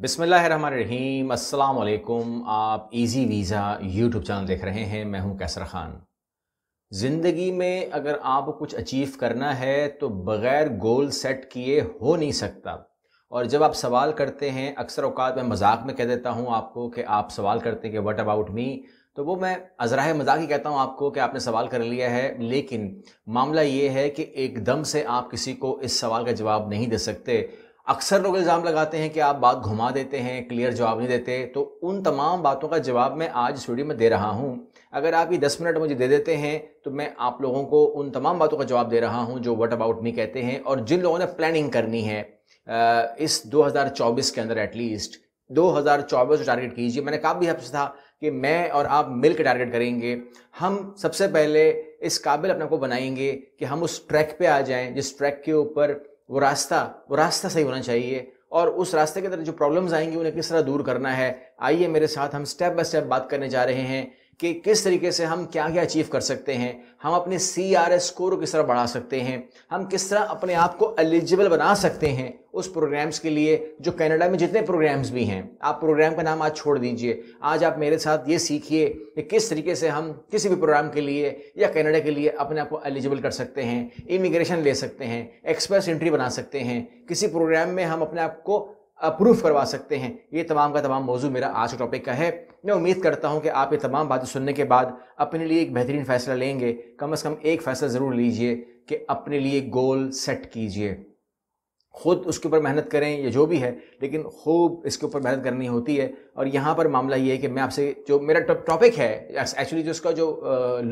बिसमीम अल्लाम आप इजी वीज़ा यूट्यूब चैनल देख रहे हैं मैं हूं कैसर ख़ान ज़िंदगी में अगर आप कुछ अचीव करना है तो बग़ैर गोल सेट किए हो नहीं सकता और जब आप सवाल करते हैं अक्सर अवकात मैं मजाक में कह देता हूं आपको कि आप सवाल करते हैं कि वट अबाउट मी तो वो मैं अज़रा मजाक ही कहता हूं आपको कि आपने सवाल कर लिया है लेकिन मामला ये है कि एकदम से आप किसी को इस सवाल का जवाब नहीं दे सकते अक्सर लोग इल्ज़ाम लगाते हैं कि आप बात घुमा देते हैं क्लियर जवाब नहीं देते तो उन तमाम बातों का जवाब मैं आज इस वीडियो में दे रहा हूँ अगर आप ये दस मिनट मुझे दे देते हैं तो मैं आप लोगों को उन तमाम बातों का जवाब दे रहा हूँ जो वट अबाउट मी कहते हैं और जिन लोगों ने प्लानिंग करनी है इस 2024 के अंदर एटलीस्ट 2024 को टारगेट कीजिए मैंने काफ़ी आपसे था कि मैं और आप मिल के टारगेट करेंगे हम सबसे पहले इस काबिल अपने को बनाएंगे कि हम उस ट्रैक पे आ जाएं जिस ट्रैक के ऊपर वो रास्ता वो रास्ता सही होना चाहिए और उस रास्ते के अंदर जो प्रॉब्लम्स आएंगी उन्हें किस तरह दूर करना है आइए मेरे साथ हम स्टेप बाय स्टेप बात करने जा रहे हैं कि किस तरीके से हम क्या क्या अचीव कर सकते हैं हम अपने सी आर एस स्कोर को किस तरह बढ़ा सकते हैं हम किस तरह अपने आप को एलिजिबल बना सकते हैं उस प्रोग्राम्स के लिए जो कनाडा में जितने प्रोग्राम्स भी हैं आप प्रोग्राम का नाम आज छोड़ दीजिए आज आप मेरे साथ ये सीखिए कि किस तरीके से हम किसी भी प्रोग्राम के लिए या कनाडा के लिए अपने आप को एलिजिबल कर सकते हैं इमिग्रेशन ले सकते हैं एक्सप्रेस एंट्री बना सकते हैं किसी प्रोग्राम में हम अपने आप को अप्रूव करवा सकते हैं ये तमाम का तमाम मौजू मेरा आज का टॉपिक का है मैं उम्मीद करता हूँ कि आप ये तमाम बातें सुनने के बाद अपने लिए एक बेहतरीन फैसला लेंगे कम अज़ कम एक फैसला ज़रूर लीजिए कि अपने लिए गोल सेट कीजिए खुद उसके ऊपर मेहनत करें या जो भी है लेकिन खूब इसके ऊपर मेहनत करनी होती है और यहाँ पर मामला ये है कि मैं आपसे जो मेरा टॉपिक है एक्चुअली जो उसका जो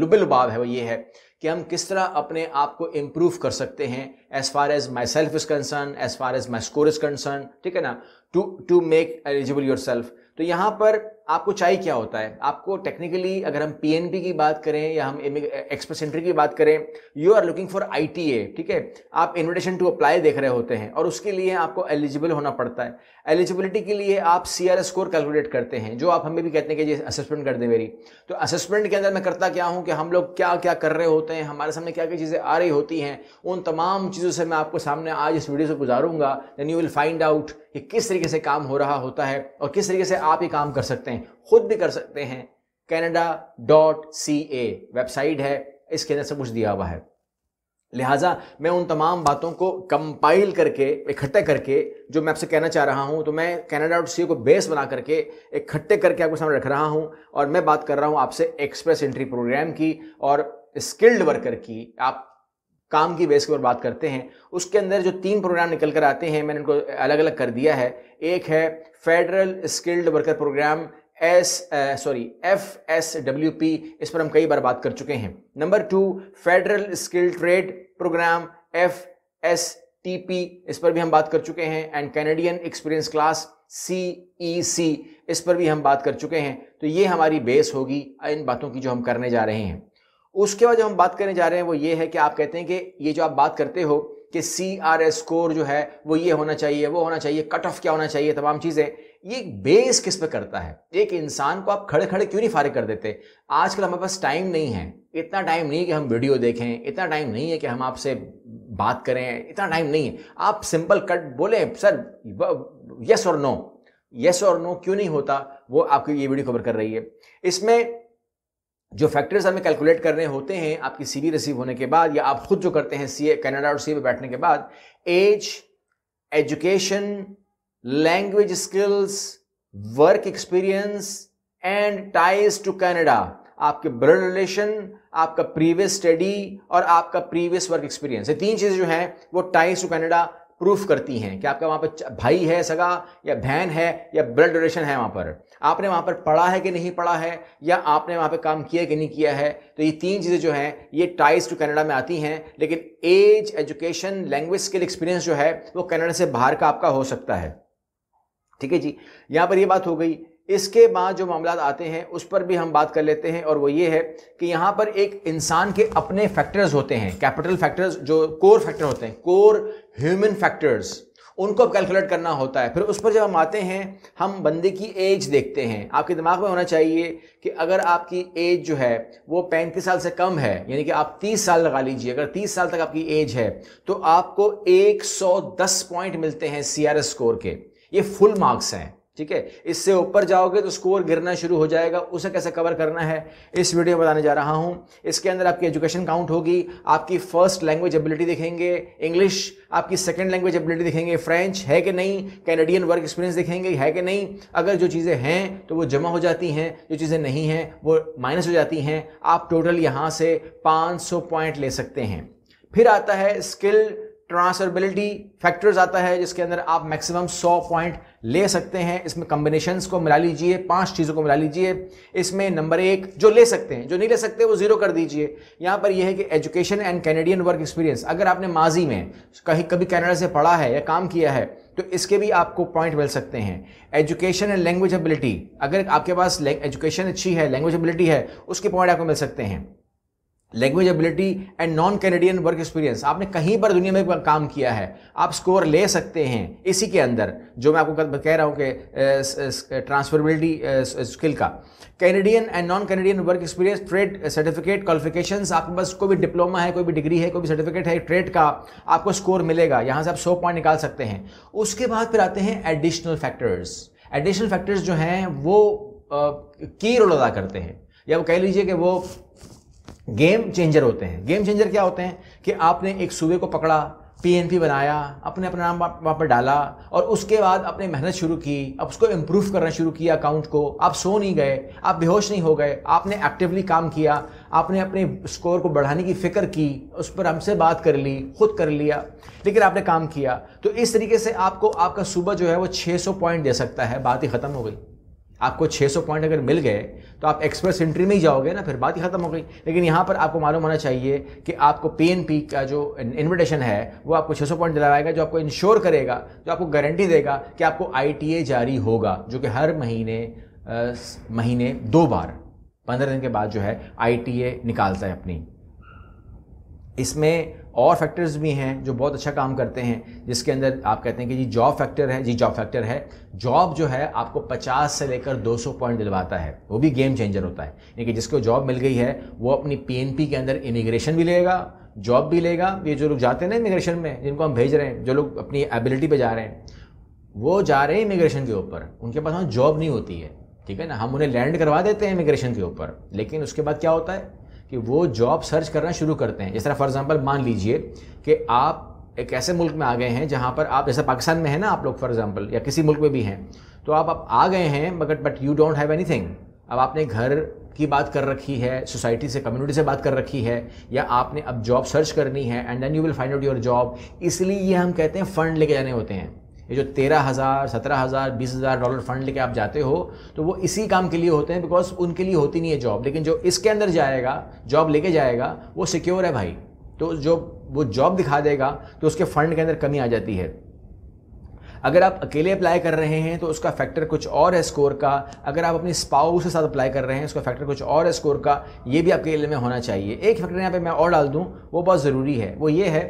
लुबे लुबाव है वो ये है कि हम किस तरह अपने आप को इम्प्रूव कर सकते हैं as far as myself is concern as far as my score is concern ठीक है ना to to make eligible yourself तो यहाँ पर आपको चाहिए क्या होता है आपको टेक्निकली अगर हम पी की बात करें या हम एंट्री की बात करें you are looking for ITA ठीक है आप इन्विटेशन टू अप्लाई देख रहे होते हैं और उसके लिए आपको एलिजिबल होना पड़ता है एलिजिबिलिटी के लिए आप सी स्कोर कैलकुलेट करते हैं जो आप हमें भी कहते हैं कि ये असेसमेंट कर दें मेरी तो असेसमेंट के अंदर मैं करता क्या हूँ कि हम लोग क्या क्या कर रहे होते हैं हमारे सामने क्या क्या चीज़ें आ रही होती हैं उन तमाम चीज़ों से मैं आपको सामने आज इस वीडियो से गुजारूंगा then you will find out कि किस तरीके से काम हो रहा होता है और किस तरीके से आप ये काम कर सकते हैं हैं खुद भी कर सकते हैं Canada dot C A website है इसके अंदर सब कुछ दिया हुआ है लिहाजा मैं उन तमाम बातों को कंपाइल करके इकट्ठे करके जो मैं आपसे कहना चाह रहा हूं तो मैं कैनेडा डॉट सी ए को बेस बना करके इकट्ठे करके आपको सामने रख रहा हूं और मैं बात कर रहा हूं आपसे एक्सप्रेस एंट्री प्रोग्राम की और स्किल्ड वर्कर की आप काम की बेस के ऊपर बात करते हैं उसके अंदर जो तीन प्रोग्राम निकल कर आते हैं मैंने उनको अलग अलग कर दिया है एक है federal skilled worker programme S sorry F S W P इस पर हम कई बार बात कर चुके हैं number two federal skill trade programme F S T P इस पर भी हम बात कर चुके हैं and Canadian experience class C E C इस पर भी हम बात कर चुके हैं तो ये हमारी बेस होगी इन बातों की जो हम करने जा रहे हैं उसके बाद जो हम बात करने जा रहे हैं वो ये है कि आप कहते हैं कि ये जो आप बात करते हो कि सी आर एस स्कोर जो है वो ये होना चाहिए वो होना चाहिए कट ऑफ क्या होना चाहिए तमाम चीज़ें ये बेस किस पे करता है एक इंसान को आप खड़े खड़े क्यों नहीं फारिग कर देते आजकल हमारे पास टाइम नहीं है इतना टाइम नहीं है कि हम वीडियो देखें इतना टाइम नहीं है कि हम आपसे बात करें इतना टाइम नहीं है आप सिंपल कट बोले सर यस और नो यस और नो क्यों नहीं होता वो आपकी ये वीडियो कवर कर रही है इसमें जो फैक्टर्स हमें कैलकुलेट करने होते हैं आपकी सीवी रिसीव होने के बाद या आप खुद जो करते हैं सी कनाडा और सी बैठने के बाद age education language skills work experience and ties to Canada आपके ब्लड रिलेशन आपका प्रीवियस स्टडी और आपका प्रीवियस वर्क एक्सपीरियंस ये तीन चीज़ें जो हैं वो टाइज टू कैनेडा प्रूफ करती हैं कि आपका वहाँ पर भाई है सगा या बहन है या ब्लड डोनेशन है वहाँ पर आपने वहाँ पर पढ़ा है कि नहीं पढ़ा है या आपने वहाँ पर काम किया कि नहीं किया है तो ये तीन चीज़ें जो हैं ये टाइज टू कनाडा में आती हैं लेकिन age education language skill experience जो है वो कनाडा से बाहर का आपका हो सकता है ठीक है जी यहाँ पर ये बात हो गई इसके बाद जो मामला आते हैं उस पर भी हम बात कर लेते हैं और वो ये है कि यहाँ पर एक इंसान के अपने फैक्टर्स होते हैं कैपिटल फैक्टर्स जो कोर फैक्टर होते हैं कोर ह्यूमन फैक्टर्स उनको अब कैलकुलेट करना होता है फिर उस पर जब हम आते हैं हम बंदे की एज देखते हैं आपके दिमाग में होना चाहिए कि अगर आपकी एज जो है वो पैंतीस साल से कम है यानी कि आप तीस साल लगा लीजिए अगर तीस साल तक आपकी एज है तो आपको दस पॉइंट मिलते हैं सी स्कोर के ये फुल मार्क्स हैं ठीक है इससे ऊपर जाओगे तो स्कोर गिरना शुरू हो जाएगा उसे कैसे कवर करना है इस वीडियो में बताने जा रहा हूँ इसके अंदर आपकी एजुकेशन काउंट होगी आपकी फर्स्ट लैंग्वेज एबिलिटी दिखेंगे इंग्लिश आपकी सेकंड लैंग्वेज एबिलिटी दिखेंगे फ्रेंच है कि नहीं कैनेडियन वर्क एक्सपीरियंस दिखेंगे है कि नहीं अगर जो चीज़ें हैं तो वो जमा हो जाती हैं जो चीज़ें नहीं हैं वो माइनस हो जाती हैं आप टोटल यहाँ से पाँच पॉइंट ले सकते हैं फिर आता है स्किल ट्रांसफरबिलिटी फैक्टर्स आता है जिसके अंदर आप मैक्सिमम 100 पॉइंट ले सकते हैं इसमें कम्बिनेशंस को मिला लीजिए पांच चीज़ों को मिला लीजिए इसमें नंबर एक जो ले सकते हैं जो नहीं ले सकते वो ज़ीरो कर दीजिए यहाँ पर यह है कि education and Canadian work experience अगर आपने माजी में कहीं कभी कैनेडा से पढ़ा है या काम किया है तो इसके भी आपको पॉइंट मिल सकते हैं एजुकेशन एंड लैंग्वेज एबिलिटी अगर आपके पास एजुकेशन अच्छी है लैंग्वेज एबिलिटी है उसके पॉइंट आपको मिल सकते हैं language ability and non Canadian work experience आपने कहीं पर दुनिया में काम किया है आप स्कोर ले सकते हैं इसी के अंदर जो मैं आपको कह रहा हूँ कि ट्रांसफरबिलिटी स्किल का Canadian and non Canadian work experience trade certificate qualification आपके पास कोई भी डिप्लोमा है कोई भी डिग्री है कोई भी सर्टिफिकेट है ट्रेड का आपको स्कोर मिलेगा यहाँ से आप सौ पॉइंट निकाल सकते हैं उसके बाद फिर आते हैं एडिशनल फैक्टर्स एडिशनल फैक्टर्स जो हैं वो की रोल अदा करते हैं या वो कह लीजिए कि वो गेम चेंजर होते हैं गेम चेंजर क्या होते हैं कि आपने एक सूबे को पकड़ा पीएनपी बनाया अपने अपना नाम वहाँ पर डाला और उसके बाद अपने मेहनत शुरू की अब उसको इम्प्रूव करना शुरू किया अकाउंट को आप सो नहीं गए आप बेहोश नहीं हो गए आपने एक्टिवली काम किया आपने अपने स्कोर को बढ़ाने की फिक्र की उस पर हमसे बात कर ली खुद कर लिया लेकिन आपने काम किया तो इस तरीके से आपको आपका सुबह जो है वो 600 पॉइंट दे सकता है बात ही ख़त्म हो गई आपको 600 पॉइंट अगर मिल गए तो आप एक्सप्रेस एंट्री में ही जाओगे ना फिर बात ही खत्म हो गई लेकिन यहाँ पर आपको मालूम होना चाहिए कि आपको पी का जो इन्विटेशन है वो आपको 600 पॉइंट दिलाएगा जो आपको इंश्योर करेगा जो आपको गारंटी देगा कि आपको आई जारी होगा जो कि हर महीने आ, महीने दो बार पंद्रह दिन के बाद जो है आई निकालता है अपनी इसमें और फैक्टर्स भी हैं जो बहुत अच्छा काम करते हैं जिसके अंदर आप कहते हैं कि जी जॉब फैक्टर है जी जॉब फैक्टर है जॉब जो है आपको 50 से लेकर 200 पॉइंट दिलवाता है वो भी गेम चेंजर होता है यानी कि जिसको जॉब मिल गई है वो अपनी पी के अंदर इमिग्रेशन भी लेगा जॉब भी लेगा ये जो लोग जाते हैं ना इमिग्रेशन में जिनको हम भेज रहे हैं जो लोग अपनी एबिलिटी पर जा रहे हैं वो जा रहे हैं इमिग्रेशन के ऊपर उनके पास वहाँ जॉब नहीं होती है ठीक है ना हम उन्हें लैंड करवा देते हैं इमिग्रेशन के ऊपर लेकिन उसके बाद क्या होता है कि वो जॉब सर्च करना शुरू करते हैं जिस तरह फॉर एग्जांपल मान लीजिए कि आप एक ऐसे मुल्क में आ गए हैं जहाँ पर आप जैसे पाकिस्तान में है ना आप लोग फॉर एग्जांपल या किसी मुल्क में भी हैं तो आप, आप आ गए हैं but but you don't have thing अब आपने घर की बात कर रखी है सोसाइटी से कम्युनिटी से बात कर रखी है या आपने अब जॉब सर्च करनी है and then you will find out your job इसलिए ये हम कहते हैं फ़ंड लेके जाने होते हैं ये जो तेरह हज़ार सत्रह हज़ार बीस हज़ार डॉलर फंड लेके आप जाते हो तो वो इसी काम के लिए होते हैं बिकॉज उनके लिए होती नहीं है जॉब लेकिन जो इसके अंदर जाएगा जॉब लेके जाएगा वो सिक्योर है भाई तो जो वो जॉब दिखा देगा तो उसके फंड के अंदर कमी आ जाती है अगर आप अकेले अप्लाई कर रहे हैं तो उसका फैक्टर कुछ और है स्कोर का अगर आप अपनी स्पाउस के साथ अप्लाई कर रहे हैं उसका फैक्टर कुछ और है स्कोर का ये भी आपके लिए में होना चाहिए एक फैक्टर यहाँ पे मैं और डाल दूँ वो बहुत ज़रूरी है वो ये है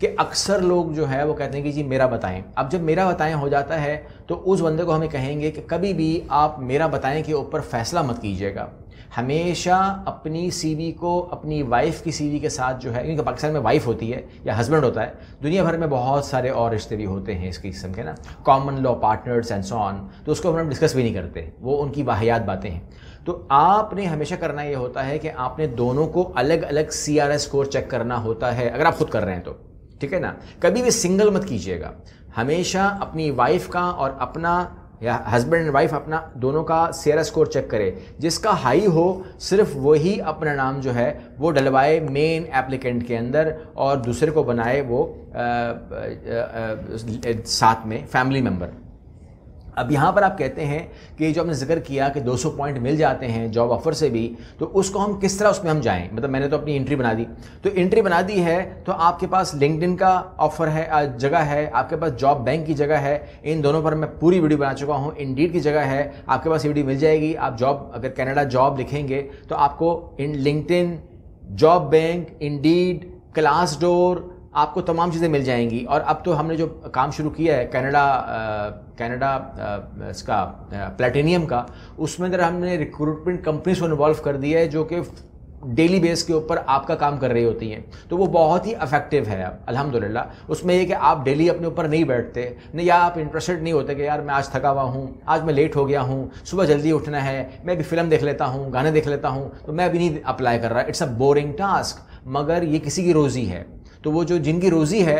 कि अक्सर लोग जो है वो कहते हैं कि जी मेरा बताएं अब जब मेरा बताएं हो जाता है तो उस बंदे को हमें कहेंगे कि कभी भी आप मेरा बताएं के ऊपर फैसला मत कीजिएगा हमेशा अपनी सीवी को अपनी वाइफ की सीवी के साथ जो है क्योंकि पाकिस्तान में वाइफ होती है या हस्बैंड होता है दुनिया भर में बहुत सारे और रिश्ते भी होते हैं इस किस्म के ना common law partners and so on तो उसको हम डिस्कस भी नहीं करते वो उनकी वाहियात बातें हैं तो आपने हमेशा करना ये होता है कि आपने दोनों को अलग अलग C R S score check करना होता है अगर आप खुद कर रहे हैं तो ठीक है ना कभी भी सिंगल मत कीजिएगा हमेशा अपनी वाइफ का और अपना या हस्बैंड एंड वाइफ अपना दोनों का सेयर स्कोर चेक करें जिसका हाई हो सिर्फ वही अपना नाम जो है वो डलवाए मेन एप्लीकेंट के अंदर और दूसरे को बनाए वो आ, आ, आ, साथ में फैमिली मेम्बर अब यहाँ पर आप कहते हैं कि जो आपने जिक्र किया कि 200 पॉइंट मिल जाते हैं जॉब ऑफर से भी तो उसको हम किस तरह उसमें हम जाएं मतलब मैंने तो अपनी एंट्री बना दी तो एंट्री बना दी है तो आपके पास लिंकड का ऑफर है जगह है आपके पास जॉब बैंक की जगह है इन दोनों पर मैं पूरी वीडियो बना चुका हूँ इंडीड की जगह है आपके पास वीडियो मिल जाएगी आप जॉब अगर कैनेडा जॉब लिखेंगे तो आपको इन LinkedIn job bank Indeed Glassdoor आपको तमाम चीज़ें मिल जाएंगी और अब तो हमने जो काम शुरू किया है कनाडा कनाडा इसका प्लेटिनियम का उसमें अंदर हमने रिक्रूटमेंट कंपनीज को इन्वॉल्व कर दिया है जो कि डेली बेस के ऊपर आपका काम कर रही होती हैं तो वो बहुत ही अफेक्टिव है अब अलहमदिल्ला उसमें ये कि आप डेली अपने ऊपर नहीं बैठते नहीं या आप इंटरेस्टेड नहीं होते कि यार मैं आज थका हुआ हूँ आज मैं लेट हो गया हूँ सुबह जल्दी उठना है मैं भी फिल्म देख लेता हूँ गाने देख लेता हूँ तो मैं अभी नहीं अप्लाई कर रहा इट्स अ बोरिंग टास्क मगर ये किसी की रोज़ी है तो वो जो जिनकी रोज़ी है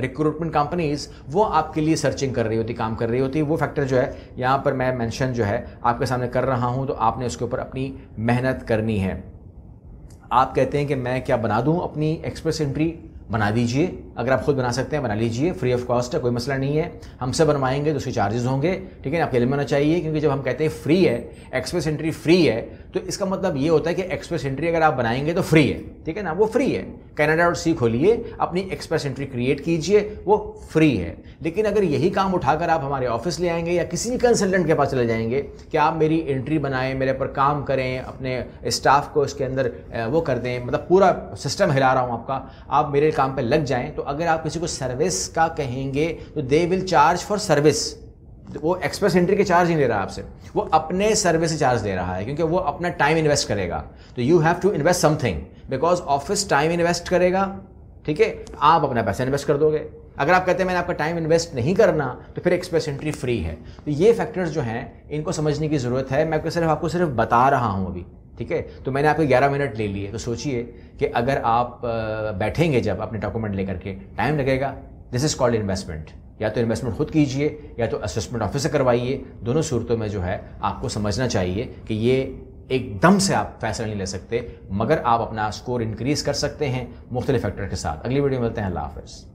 रिक्रूटमेंट uh, कंपनीज वो आपके लिए सर्चिंग कर रही होती काम कर रही होती है वो फैक्टर जो है यहाँ पर मैं मेंशन जो है आपके सामने कर रहा हूँ तो आपने उसके ऊपर अपनी मेहनत करनी है आप कहते हैं कि मैं क्या बना दूँ अपनी एक्सप्रेस एंट्री बना दीजिए अगर आप खुद बना सकते हैं बना लीजिए फ्री ऑफ कॉस्ट है कोई मसला नहीं है हमसे बनवाएंगे तो उसके चार्जेस होंगे ठीक है आपके लिए होना चाहिए क्योंकि जब हम कहते हैं फ्री है एक्सप्रेस एंट्री फ्री है तो इसका मतलब ये होता है कि एक्सप्रेस एंट्री अगर आप बनाएंगे तो फ्री है ठीक है ना वो फ्री है कैनेडा और सी खोलिए अपनी एक्सप्रेस एंट्री क्रिएट कीजिए वो फ्री है लेकिन अगर यही काम उठाकर आप हमारे ऑफिस ले आएंगे या किसी भी कंसल्टेंट के पास चले जाएंगे कि आप मेरी एंट्री बनाएं मेरे पर काम करें अपने स्टाफ को इसके अंदर वो कर दें मतलब पूरा सिस्टम हिला रहा हूँ आपका आप मेरे काम पर लग जाएँ तो अगर आप किसी को सर्विस का कहेंगे तो they will charge for service वो एक्सप्रेस एंट्री के चार्ज नहीं ले रहा आपसे वो अपने सर्विस से चार्ज दे रहा है क्योंकि वो अपना टाइम इन्वेस्ट करेगा तो you have to invest something because office time invest करेगा ठीक है आप अपना पैसा इन्वेस्ट कर दोगे अगर आप कहते हैं मैंने आपका टाइम इन्वेस्ट नहीं करना तो फिर एक्सप्रेस एंट्री फ्री है तो ये फैक्टर्स जो हैं इनको समझने की ज़रूरत है मैं सिर्फ आपको सिर्फ बता रहा हूँ अभी ठीक है तो मैंने आपके 11 मिनट ले लिए तो सोचिए कि अगर आप बैठेंगे जब अपने डॉक्यूमेंट लेकर के टाइम लगेगा दिस इज़ कॉल्ड इन्वेस्टमेंट या तो इन्वेस्टमेंट खुद कीजिए या तो असेसमेंट ऑफिसर करवाइए दोनों सूरतों में जो है आपको समझना चाहिए कि ये एकदम से आप फैसला नहीं ले सकते मगर आप अपना स्कोर इंक्रीज़ कर सकते हैं मुख्तलिफ फैक्टर के साथ अगली वीडियो मिलते हैं अल्लाह हाफिज़